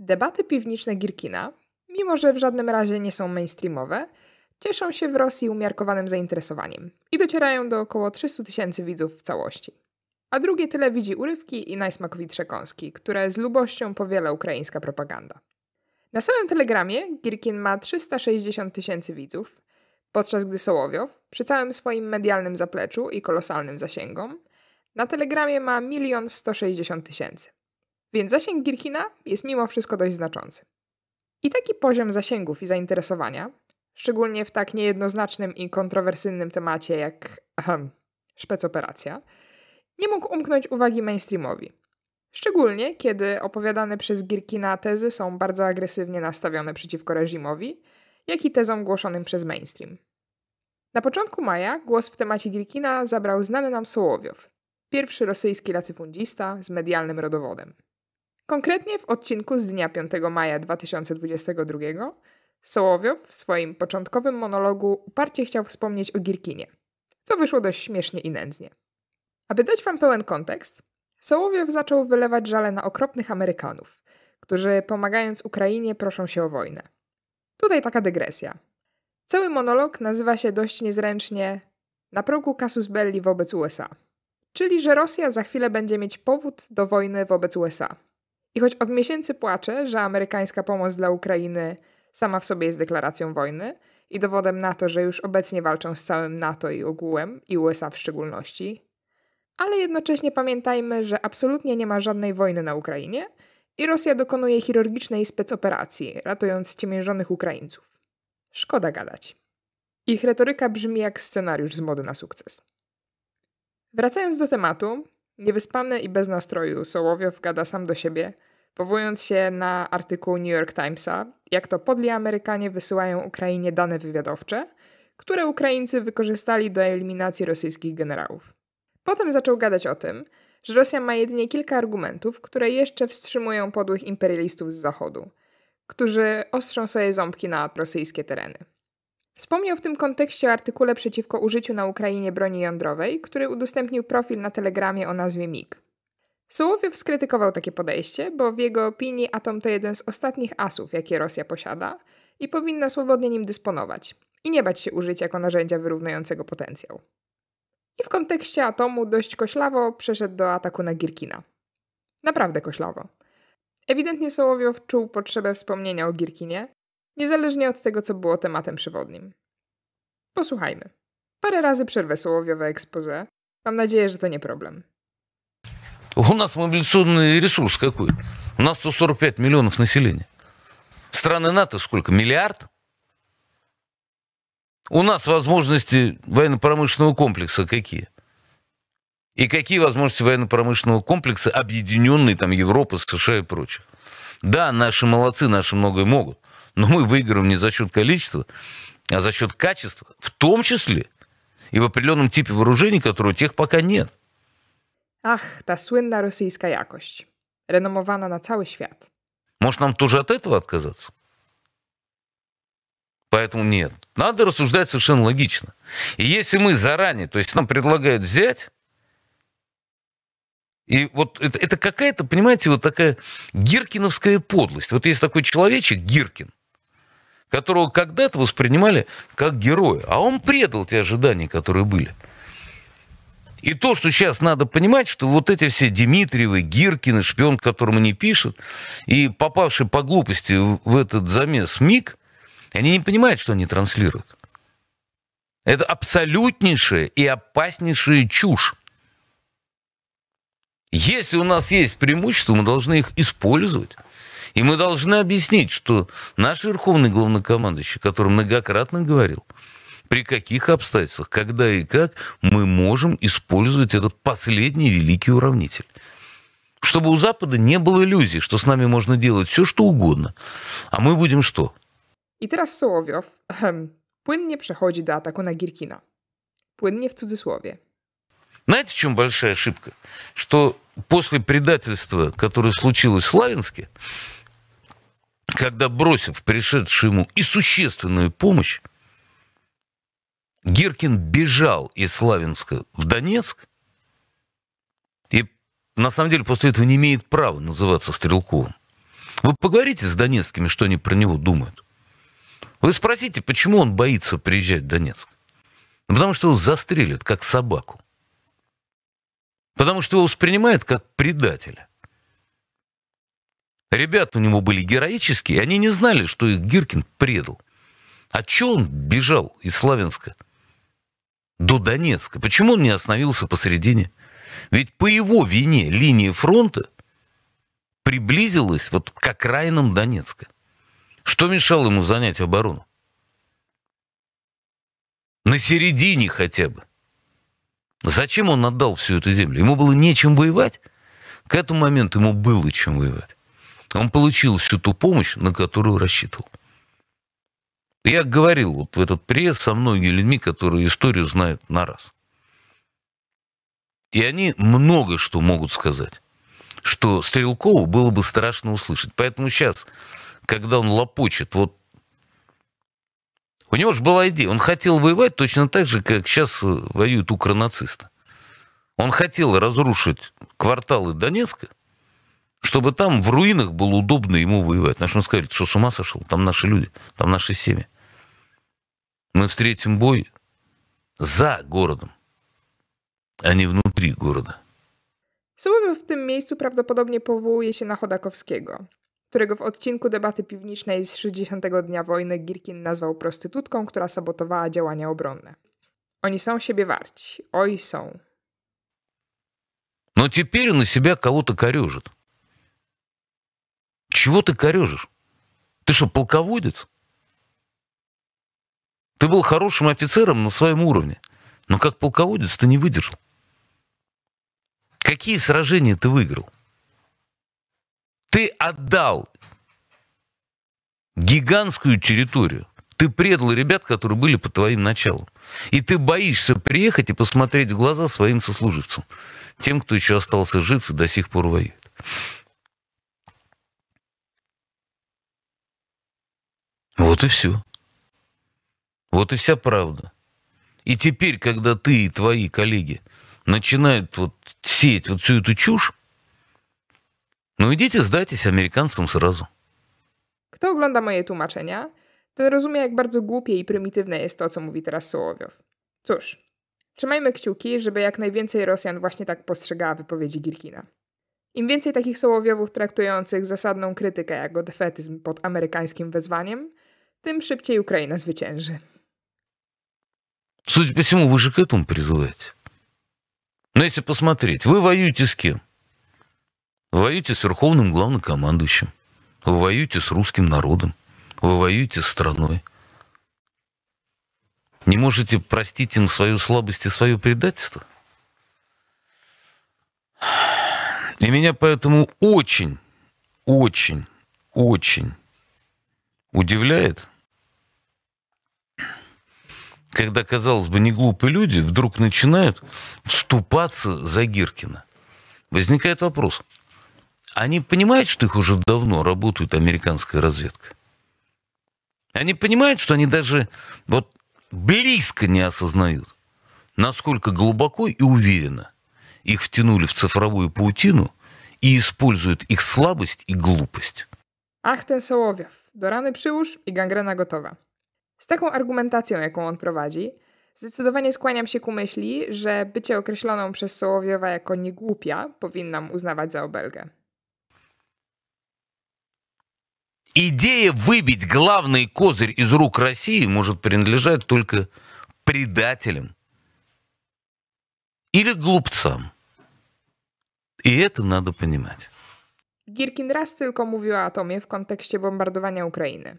Debaty piwniczne Girkina, mimo że w żadnym razie nie są mainstreamowe, cieszą się w Rosji umiarkowanym zainteresowaniem i docierają do około 300 tysięcy widzów w całości. A drugie tyle widzi urywki i najsmakowitsze kąski, które z lubością powiela ukraińska propaganda. Na samym telegramie Girkin ma 360 tysięcy widzów, podczas gdy Sołowiow, przy całym swoim medialnym zapleczu i kolosalnym zasięgom, na telegramie ma 1 160 tysięcy. Więc zasięg Gierkina jest mimo wszystko dość znaczący. I taki poziom zasięgów i zainteresowania, szczególnie w tak niejednoznacznym i kontrowersyjnym temacie jak ahem, szpecoperacja, nie mógł umknąć uwagi mainstreamowi. Szczególnie kiedy opowiadane przez Gierkina tezy są bardzo agresywnie nastawione przeciwko reżimowi, jak i tezom głoszonym przez mainstream. Na początku maja głos w temacie Gierkina zabrał znany nam Sołowiow, pierwszy rosyjski latyfundzista z medialnym rodowodem. Konkretnie w odcinku z dnia 5 maja 2022 Sołowiow w swoim początkowym monologu uparcie chciał wspomnieć o Gierkinie, co wyszło dość śmiesznie i nędznie. Aby dać wam pełen kontekst, Sołowiow zaczął wylewać żale na okropnych Amerykanów, którzy pomagając Ukrainie proszą się o wojnę. Tutaj taka dygresja. Cały monolog nazywa się dość niezręcznie Na progu kasus belli wobec USA, czyli że Rosja za chwilę będzie mieć powód do wojny wobec USA – i choć od miesięcy płaczę, że amerykańska pomoc dla Ukrainy sama w sobie jest deklaracją wojny i dowodem na to, że już obecnie walczą z całym NATO i ogółem, i USA w szczególności, ale jednocześnie pamiętajmy, że absolutnie nie ma żadnej wojny na Ukrainie i Rosja dokonuje chirurgicznej specoperacji, ratując ciemiężonych Ukraińców. Szkoda gadać. Ich retoryka brzmi jak scenariusz z mody na sukces. Wracając do tematu, Niewyspany i bez nastroju Sołowiow gada sam do siebie, powołując się na artykuł New York Timesa, jak to podli Amerykanie wysyłają Ukrainie dane wywiadowcze, które Ukraińcy wykorzystali do eliminacji rosyjskich generałów. Potem zaczął gadać o tym, że Rosja ma jedynie kilka argumentów, które jeszcze wstrzymują podłych imperialistów z Zachodu, którzy ostrzą swoje ząbki na rosyjskie tereny. Wspomniał w tym kontekście o artykule przeciwko użyciu na Ukrainie broni jądrowej, który udostępnił profil na Telegramie o nazwie MIG. Sołowiew skrytykował takie podejście, bo w jego opinii atom to jeden z ostatnich asów, jakie Rosja posiada i powinna swobodnie nim dysponować i nie bać się użyć jako narzędzia wyrównującego potencjał. I w kontekście atomu dość koślawo przeszedł do ataku na Girkina. Naprawdę koślawo. Ewidentnie Sołowiew czuł potrzebę wspomnienia o Girkinie, niezależnie od tego, co było tematem przewodnim. Posłuchajmy. Parę razy przerwę słowiowe expose. Mam nadzieję, że to nie problem. У нас мобилизационный ресурс какой? У нас 145 миллионов населения. Страны НАТО сколько? Миллиард? У нас возможности военно-промышленного комплекса какие? И какие возможности военно-промышленного комплекса, объединенные там Европа, США и прочих? Да, наши молодцы, наши многое могут. Но мы выиграем не за счет количества, а за счет качества, в том числе и в определенном типе вооружений, которого у тех пока нет. Ах, та słynna российская якость, renomowana на целый świat. Может, нам тоже от этого отказаться? Поэтому нет. Надо рассуждать совершенно логично. И если мы заранее, то есть нам предлагают взять, и вот это, это какая-то, понимаете, вот такая гиркиновская подлость. Вот есть такой человечек, Гиркин, которого когда-то воспринимали как героя. А он предал те ожидания, которые были. И то, что сейчас надо понимать, что вот эти все Дмитриевы, Гиркины, шпион, которому не пишут, и попавший по глупости в этот замес МИГ, они не понимают, что они транслируют. Это абсолютнейшая и опаснейшая чушь. Если у нас есть преимущества, мы должны их использовать. И мы должны объяснить, что наш верховный главнокомандующий, который многократно говорил, при каких обстоятельствах, когда и как мы можем использовать этот последний великий уравнитель. Чтобы у Запада не было иллюзий, что с нами можно делать все, что угодно. А мы будем что? I teraz Sołowiow płynnie przechodzi do ataku na Girkina. Płynnie w cudzysłowie. Знаете, в чем большая ошибка? Что после предательства, которое случилось в Славянске, когда, бросив пришедшую и существенную помощь, Гиркин бежал из Славянска в Донецк, и на самом деле после этого не имеет права называться Стрелковым. Вы поговорите с донецкими, что они про него думают. Вы спросите, почему он боится приезжать в Донецк. Ну, потому что его застрелят, как собаку. Потому что его воспринимают как предателя. Ребята у него были героические, они не знали, что их Гиркин предал. А чё он бежал из Славянска до Донецка? Почему он не остановился посередине? Ведь по его вине линия фронта приблизилась вот к окраинам Донецка. Что мешало ему занять оборону? На середине хотя бы. Зачем он отдал всю эту землю? Ему было нечем воевать. К этому моменту ему было чем воевать. Он получил всю ту помощь, на которую рассчитывал. Я говорил вот в этот приезд со многими людьми, которые историю знают на раз. И они много что могут сказать, что Стрелкову было бы страшно услышать. Поэтому сейчас, когда он лопочет, вот у него же была идея, он хотел воевать точно так же, как сейчас э, воюют укронацисты. Он хотел разрушить кварталы Донецка, чтобы там в руинах было удобно ему воевать. Потому что мы сказали, ты что, с ума сошел? Там наши люди, там наши семьи. Мы встретим бой за городом, а nie внутри города. Słowo w tym miejscu prawdopodobnie powołuje się na Chodakowskiego, którego w odcinku debaty piwnicznej z 60 dnia wojny Girkin nazwał prostytutką, która sabotowała działania obronne. Oni są siebie warci. Oj, są. Но теперь он на себя кого-то корежит. Чего ты корежишь? Ты что, полководец? Ты был хорошим офицером на своем уровне, но как полководец ты не выдержал. Какие сражения ты выиграл? Ты отдал гигантскую территорию. Ты предал ребят, которые были по твоим началам. И ты боишься приехать и посмотреть в глаза своим сослуживцам. Тем, кто еще остался жив и до сих пор воюет. Вот и все. Вот и вся правда. И теперь, когда ты и твои коллеги начинают вот сеять вот всю эту чушь, ну идите сдайтесь американцам сразу. Кто Kto ogląda moje tłumaczenia, ten rozumie, jak bardzo głupie i prymitywne jest to, co mówi teraz Sołowiow. Cóż, trzymajmy kciuki, żeby jak najwięcej Rosjan właśnie tak postrzegała wypowiedzi Girkina. Im więcej takich Sołowiowów traktujących zasadną krytykę jako defetyzm pod amerykańskim wezwaniem, Tym szybciej Ukraina zwycięży. Судя по всему, вы же к этому призываете. Но ну, если посмотреть, вы воюете с кем? Вы воюете с верховным главнокомандующим. Вы воюете с русским народом. Вы воюете с страной. Не можете простить им свою слабость и свое предательство? И меня поэтому очень, очень, очень удивляет, когда, казалось бы, не глупые люди вдруг начинают вступаться за Гиркина. Возникает вопрос. Они понимают, что их уже давно работает американская разведка? Они понимают, что они даже вот близко не осознают, насколько глубоко и уверенно их втянули в цифровую паутину и используют их слабость и глупость. Ах ты, Соловьев, до раны przyłóż i gangrena gotowa. Z taką argumentacją, jaką on prowadzi, zdecydowanie skłaniam się ku myśli, że bycie określoną przez Sołowiowa jako niegłupia powinnam uznawać za obelgę. Идея выбить главный козырь из рук России может принадлежать только предателям или глупцам. I to trzeba понимать. Girkin raz tylko mówił o atomie w kontekście bombardowania Ukrainy.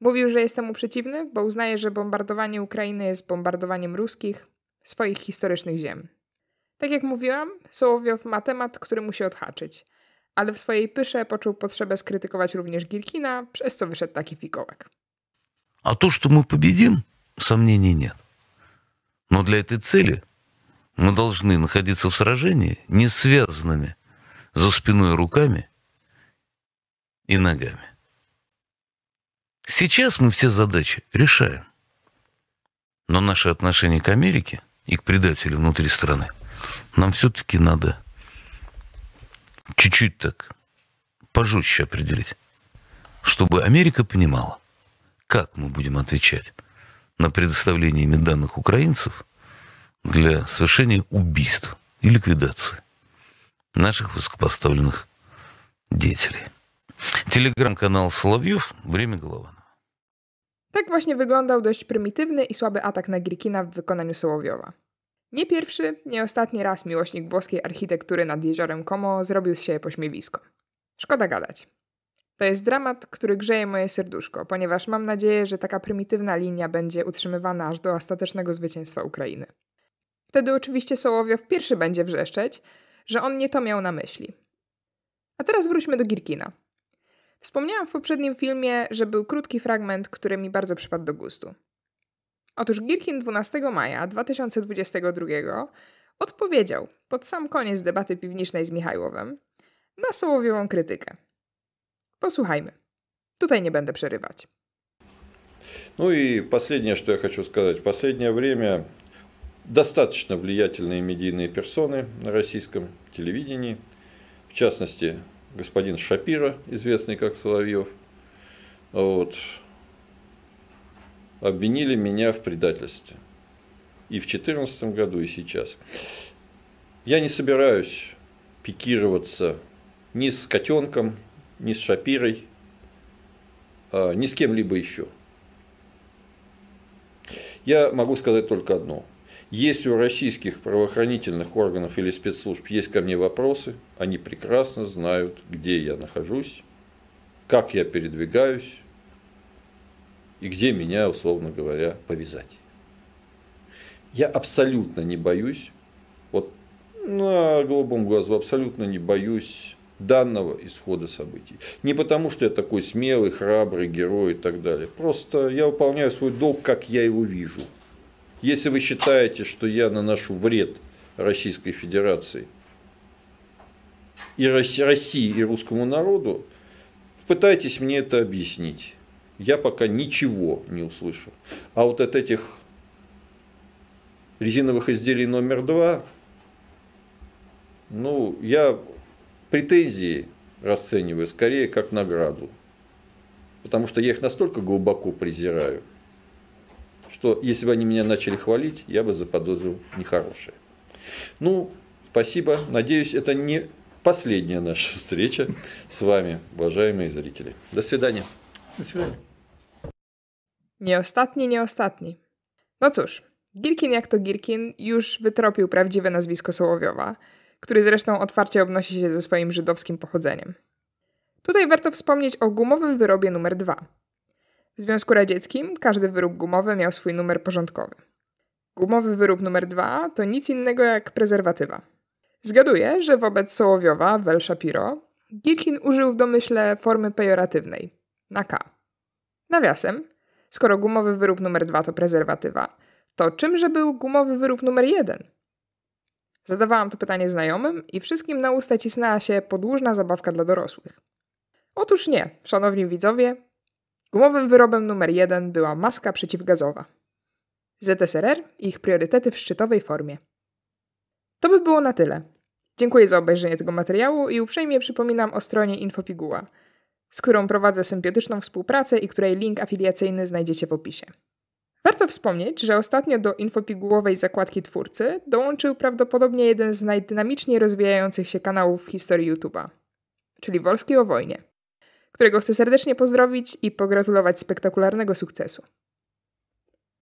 Mówił, że jest temu przeciwny, bo uznaje, że bombardowanie Ukrainy jest bombardowaniem ruskich, swoich historycznych ziem. Tak jak mówiłam, Sołowiow ma temat, który musi odhaczyć, ale w swojej pysze poczuł potrzebę skrytykować również Gierkina, przez co wyszedł taki fikołek. А то, что мы победим, сомнений нет. Но для этой цели мы должны находиться в сражении не связанными за спиной руками и ногами. Сейчас мы все задачи решаем. Но наше отношение к Америке и к предателю внутри страны нам все-таки надо чуть-чуть так пожестче определить, чтобы Америка понимала, как мы будем отвечать на предоставление ими данных украинцев для совершения убийств и ликвидации наших высокопоставленных деятелей. Телеграм-канал Соловьев. Время Голованова. Tak właśnie wyglądał dość prymitywny i słaby atak na Gierkina w wykonaniu Sołowiowa. Nie pierwszy, nie ostatni raz miłośnik włoskiej architektury nad jeziorem Como zrobił z siebie pośmiewisko. Szkoda gadać. To jest dramat, który grzeje moje serduszko, ponieważ mam nadzieję, że taka prymitywna linia będzie utrzymywana aż do ostatecznego zwycięstwa Ukrainy. Wtedy oczywiście Sołowiow pierwszy będzie wrzeszczeć, że on nie to miał na myśli. A teraz wróćmy do Girkina. Wspomniałam w poprzednim filmie, że był krótki fragment, który mi bardzo przypadł do gustu. Otóż Girkin 12 maja 2022 odpowiedział pod sam koniec debaty piwnicznej z Michajłowem na Sołowiową krytykę. Posłuchajmy. Tutaj nie będę przerywać. No i ostatnie, co я хочу сказать. В последнее время достаточно влиятельные медийные персоны na российском телевидении, w частности господин Шапира, известный как Соловьев, вот, обвинили меня в предательстве. И в 2014 году, и сейчас. Я не собираюсь пикироваться ни с котенком, ни с Шапирой, а, ни с кем-либо еще. Я могу сказать только одно. Если у российских правоохранительных органов или спецслужб есть ко мне вопросы, они прекрасно знают, где я нахожусь, как я передвигаюсь и где меня, условно говоря, повязать. Я абсолютно не боюсь, вот на голубом глазу абсолютно не боюсь данного исхода событий. Не потому, что я такой смелый, храбрый герой и так далее. Просто я выполняю свой долг, как я его вижу – если вы считаете, что я наношу вред Российской Федерации и России, и русскому народу, пытайтесь мне это объяснить. Я пока ничего не услышал. А вот от этих резиновых изделий номер два, ну, я претензии расцениваю скорее как награду. Потому что я их настолько глубоко презираю, что если бы они меня начали хвалить, я бы заподозрил нехорошее. Ну, спасибо. Надеюсь, это не последняя наша встреча с вами, уважаемые зрители. До свидания. До свидания. Nie ostatni, nie ostatni. No cóż, Girkin jak to Girkin już wytropił prawdziwe nazwisko Sołowiowa, który zresztą otwarcie obnosi się ze swoim żydowskim pochodzeniem. Tutaj warto wspomnieć o gumowym wyrobie numer 2, W Związku Radzieckim każdy wyrób gumowy miał swój numer porządkowy. Gumowy wyrób numer dwa to nic innego jak prezerwatywa. Zgaduję, że wobec Sołowiowa, Wel Shapiro, Gilkin użył w domyśle formy pejoratywnej, na K. Nawiasem, skoro gumowy wyrób numer dwa to prezerwatywa, to czymże był gumowy wyrób numer jeden? Zadawałam to pytanie znajomym i wszystkim na usta cisnęła się podłużna zabawka dla dorosłych. Otóż nie, szanowni widzowie, Gumowym wyrobem numer jeden była maska przeciwgazowa. ZSRR i ich priorytety w szczytowej formie. To by było na tyle. Dziękuję za obejrzenie tego materiału i uprzejmie przypominam o stronie Infopiguła, z którą prowadzę symbiotyczną współpracę i której link afiliacyjny znajdziecie w opisie. Warto wspomnieć, że ostatnio do infopigułowej zakładki twórcy dołączył prawdopodobnie jeden z najdynamiczniej rozwijających się kanałów w historii YouTube'a, czyli Wolski o wojnie którego chcę serdecznie pozdrowić i pogratulować spektakularnego sukcesu.